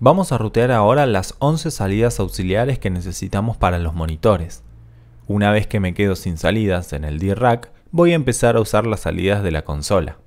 Vamos a rutear ahora las 11 salidas auxiliares que necesitamos para los monitores. Una vez que me quedo sin salidas en el D-Rack, voy a empezar a usar las salidas de la consola.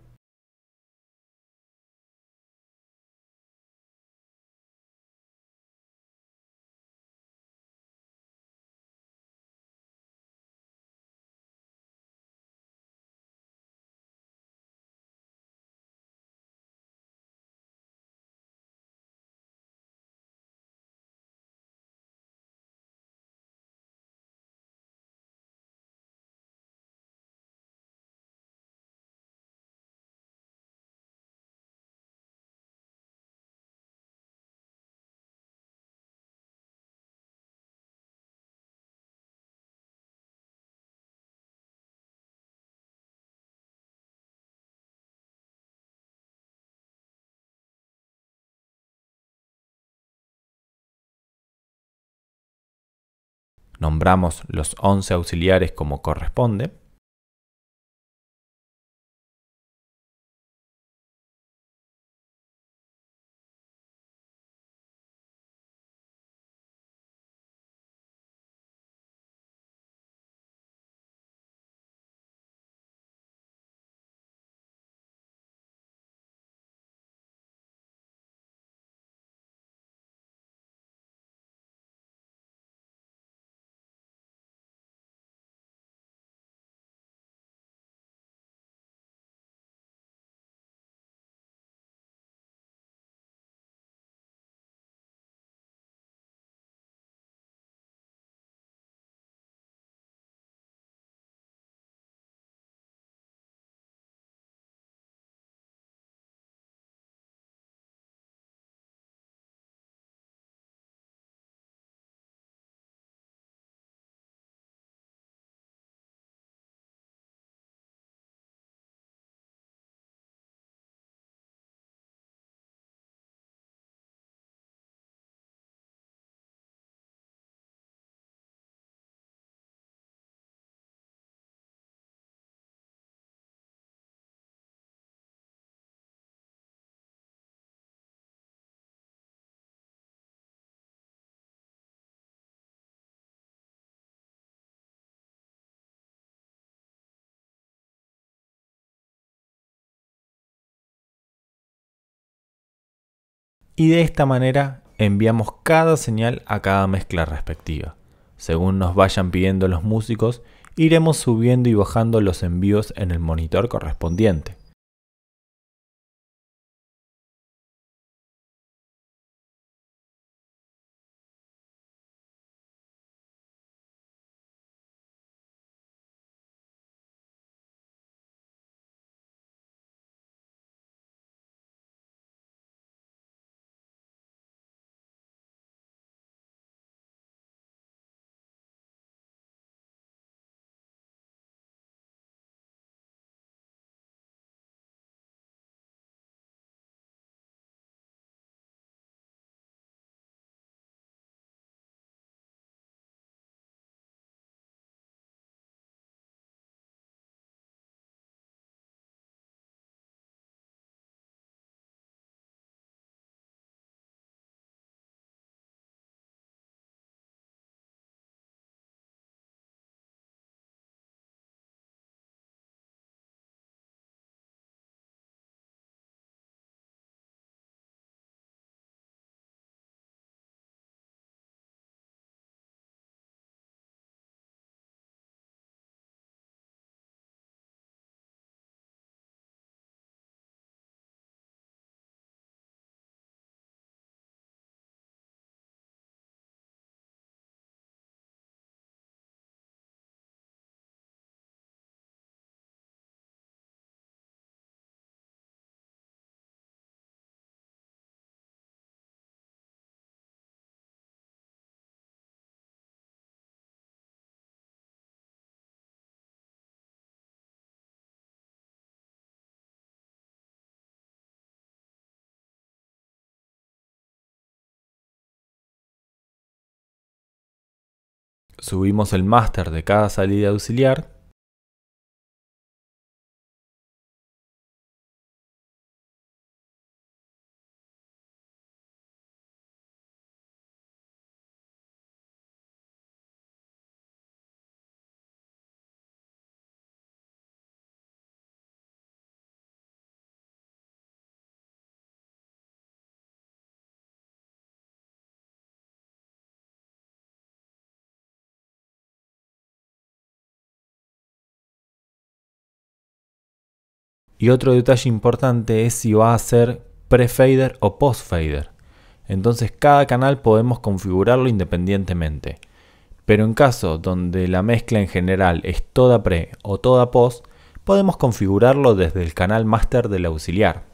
nombramos los 11 auxiliares como corresponde y de esta manera enviamos cada señal a cada mezcla respectiva. Según nos vayan pidiendo los músicos, iremos subiendo y bajando los envíos en el monitor correspondiente. subimos el máster de cada salida auxiliar Y otro detalle importante es si va a ser pre-fader o post-fader. Entonces cada canal podemos configurarlo independientemente. Pero en caso donde la mezcla en general es toda pre o toda post, podemos configurarlo desde el canal master del auxiliar.